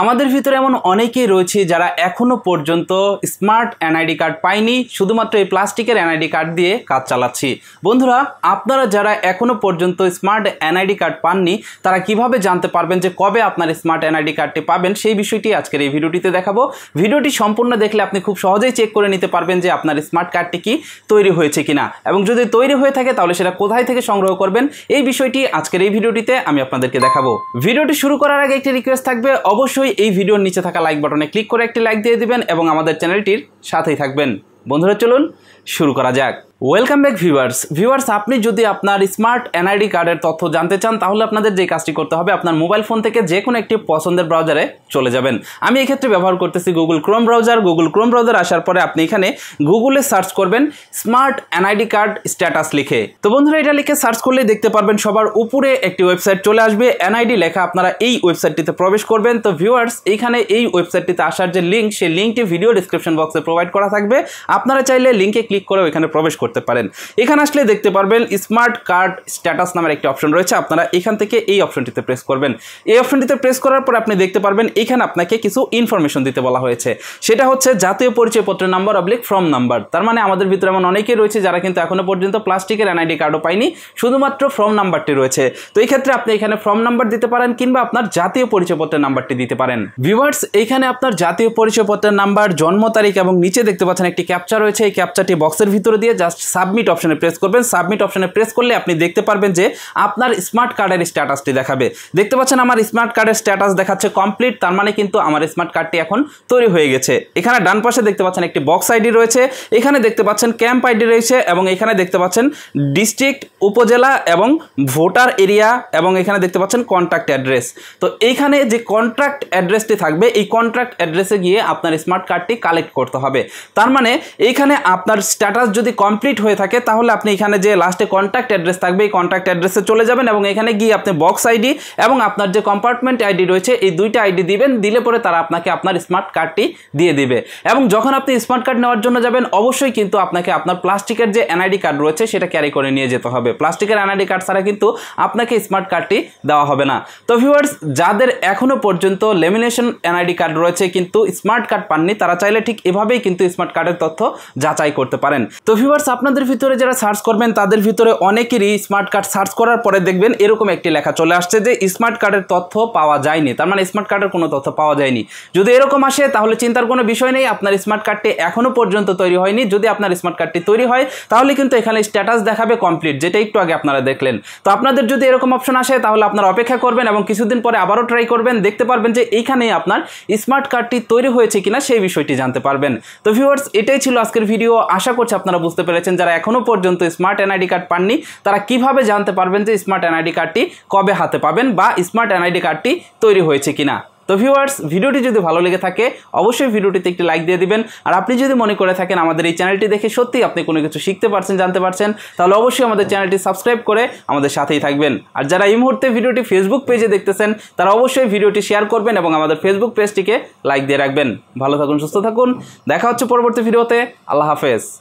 আমাদের ভিতরে এমন অনেকেই রয়েছে যারা এখনও পর্যন্ত স্মার্ট এনআইডি কার্ড পায়নি শুধুমাত্র এই প্লাস্টিকের এনআইডি কার্ড দিয়ে কাজ চালাচ্ছি বন্ধুরা আপনারা যারা এখনও পর্যন্ত স্মার্ট এনআইডি কার্ড পাননি তারা কিভাবে জানতে পারবেন যে কবে আপনার স্মার্ট এনআইডি কার্ডটি পাবেন সেই বিষয়টি আজকের এই ভিডিওটিতে দেখাবো ভিডিওটি সম্পূর্ণ দেখলে আপনি খুব সহজেই চেক করে নিতে পারবেন যে আপনার স্মার্ট কার্ডটি কি তৈরি হয়েছে কিনা এবং যদি তৈরি হয়ে থাকে তাহলে সেটা কোথায় থেকে সংগ্রহ করবেন এই বিষয়টি আজকের এই ভিডিওটিতে আমি আপনাদেরকে দেখাবো ভিডিওটি শুরু করার আগে একটি রিকোয়েস্ট থাকবে অবশ্যই অবশ্যই এই ভিডিওর নিচে থাকা লাইক বাটনে ক্লিক করে একটি লাইক দিয়ে দিবেন এবং আমাদের চ্যানেলটির সাথেই থাকবেন বন্ধুরা চলুন শুরু করা যাক ওয়েলকাম ব্যাক ভিউয়ার্স ভিউয়ার্স আপনি যদি আপনার স্মার্ট এনআইডি কার্ডের তথ্য জানতে চান তাহলে আপনাদের যে কাজটি করতে হবে আপনার মোবাইল ফোন থেকে যে কোনো একটি পছন্দের ব্রাউজারে চলে যাবেন আমি এক্ষেত্রে ব্যবহার করতেছি Google Chrome browser Google Chrome browser আসার পরে আপনি এখানে গুগলে সার্চ করবেন স্মার্ট এনআইডি কার্ড স্ট্যাটাস লিখে তো বন্ধুরা এটা লিখে সার্চ করলে দেখতে পারবেন সবার উপরে একটি ওয়েবসাইট চলে আসবে এনআইডি লেখা আপনারা এই ওয়েবসাইটটিতে প্রবেশ করবেন তো ভিউয়ার্স এখানে এই ওয়েবসাইটটিতে আসার যে লিঙ্ক সেই লিঙ্কটি ভিডিও ডিসক্রিপশন বক্সে প্রোভাইড করা থাকবে আপনারা চাইলে লিঙ্কে ক্লিক করে এখানে প্রবেশ করতে করতে পারেন এখানে আসলে দেখতে পারবেন স্মার্ট কার্ড স্ট্যাটাস নামের একটি অপশন রয়েছে আপনারা এখান থেকে এই অপশনটিতে প্রেস করবেন এই অপশনটিতে প্রেস করার পর আপনি দেখতে পারবেন এখানে আপনাকে কিছু ইনফরমেশন দিতে বলা হয়েছে সেটা হচ্ছে জাতীয় পত্রের নাম্বার অবলিক ফর্ম নাম্বার তার মানে আমাদের ভিতরে এমন অনেকেই রয়েছে যারা কিন্তু এখনও পর্যন্ত প্লাস্টিকের এনআইডি কার্ডও পায়নি শুধুমাত্র ফর্ম নাম্বারটি রয়েছে তো এই ক্ষেত্রে আপনি এখানে ফর্ম নাম্বার দিতে পারেন কিংবা আপনার জাতীয় পরিচয়পত্রের নাম্বারটি দিতে পারেন ভিউয়ার্স এখানে আপনার জাতীয় পরিচয়পত্রের নাম্বার জন্ম তারিখ এবং নিচে দেখতে পাচ্ছেন একটি ক্যাপচার রয়েছে এই ক্যাপচারটি বক্সের ভিতরে দিয়ে জাস্ট সাবমিট অপশানে প্রেস করবেন সাবমিট অপশানে প্রেস করলে আপনি দেখতে পারবেন যে আপনার স্মার্ট কার্ডের স্ট্যাটাসটি দেখাবে দেখতে পাচ্ছেন আমার স্মার্ট কার্ডের স্ট্যাটাস দেখাচ্ছে কমপ্লিট তার মানে কিন্তু আমার স্মার্ট কার্ডটি এখন তৈরি হয়ে গেছে এখানে ডান পাশে দেখতে পাচ্ছেন একটি বক্স আইডি রয়েছে এখানে দেখতে পাচ্ছেন ক্যাম্প আইডি রয়েছে এবং এখানে দেখতে পাচ্ছেন ডিস্ট্রিক্ট উপজেলা এবং ভোটার এরিয়া এবং এখানে দেখতে পাচ্ছেন কন্ট্রাক্ট অ্যাড্রেস তো এইখানে যে কন্ট্রাক্ট অ্যাড্রেসটি থাকবে এই কন্ট্রাক্ট অ্যাড্রেসে গিয়ে আপনার স্মার্ট কার্ডটি কালেক্ট করতে হবে তার মানে এইখানে আপনার স্ট্যাটাস যদি কমপ্লিট কমপ্লিট হয়ে থাকে তাহলে আপনি এখানে যে লাস্টে কন্ট্যাক্ট অ্যাড্রেস থাকবে এই কন্ট্যাক্ট অ্যাড্রেসে চলে যাবেন এবং এখানে গিয়ে আপনি বক্স আইডি এবং আপনার যে কম্পার্টমেন্ট আইডি রয়েছে এই দুইটা আইডি দিবেন দিলে পরে তারা আপনাকে আপনার স্মার্ট কার্ডটি দিয়ে দিবে এবং যখন আপনি স্মার্ট কার্ড নেওয়ার জন্য যাবেন অবশ্যই কিন্তু আপনাকে আপনার প্লাস্টিকের যে এনআইডি কার্ড রয়েছে সেটা ক্যারি করে নিয়ে যেতে হবে প্লাস্টিকের এনআইডি কার্ড ছাড়া কিন্তু আপনাকে স্মার্ট কার্ডটি দেওয়া হবে না তো ভিউয়ার্স যাদের এখনও পর্যন্ত লেমিনেশন এনআইডি কার্ড রয়েছে কিন্তু স্মার্ট কার্ড পাননি তারা চাইলে ঠিক এভাবেই কিন্তু স্মার্ট কার্ডের তথ্য যাচাই করতে পারেন তো ভিউয়ার্স আপনাদের ভিতরে যারা সার্চ করবেন তাদের ভিতরে অনেকেরই স্মার্ট কার্ড সার্চ করার পরে দেখবেন এরকম একটি লেখা চলে আসছে যে স্মার্ট কার্ডের তথ্য পাওয়া যায়নি তার মানে স্মার্ট কার্ডের কোনো তথ্য পাওয়া যায়নি যদি এরকম আসে তাহলে চিন্তার কোনো বিষয় নেই আপনার স্মার্ট কার্ডটি এখনও পর্যন্ত তৈরি হয়নি যদি আপনার স্মার্ট কার্ডটি তৈরি হয় তাহলে কিন্তু এখানে স্ট্যাটাস দেখাবে কমপ্লিট যেটা একটু আগে আপনারা দেখলেন তো আপনাদের যদি এরকম অপশন আসে তাহলে আপনারা অপেক্ষা করবেন এবং কিছুদিন পরে আবারও ট্রাই করবেন দেখতে পারবেন যে এইখানেই আপনার স্মার্ট কার্ডটি তৈরি হয়েছে কিনা সেই বিষয়টি জানতে পারবেন তো ভিউয়ার্স এটাই ছিল আজকের ভিডিও আশা করছি আপনারা বুঝতে পেরেছেন রয়েছেন যারা এখনও পর্যন্ত স্মার্ট এনআইডি কার্ড পাননি তারা কিভাবে জানতে পারবেন যে স্মার্ট এনআইডি কার্ডটি কবে হাতে পাবেন বা স্মার্ট এনআইডি কার্ডটি তৈরি হয়েছে কিনা তো ভিউয়ার্স ভিডিওটি যদি ভালো লেগে থাকে অবশ্যই ভিডিওটিতে একটি লাইক দিয়ে দিবেন আর আপনি যদি মনে করে থাকেন আমাদের এই চ্যানেলটি দেখে সত্যি আপনি কোনো কিছু শিখতে পারছেন জানতে পারছেন তাহলে অবশ্যই আমাদের চ্যানেলটি সাবস্ক্রাইব করে আমাদের সাথেই থাকবেন আর যারা এই মুহূর্তে ভিডিওটি ফেসবুক পেজে দেখতেছেন তারা অবশ্যই ভিডিওটি শেয়ার করবেন এবং আমাদের ফেসবুক পেজটিকে লাইক দিয়ে রাখবেন ভালো থাকুন সুস্থ থাকুন দেখা হচ্ছে পরবর্তী ভিডিওতে আল্লাহ হাফেজ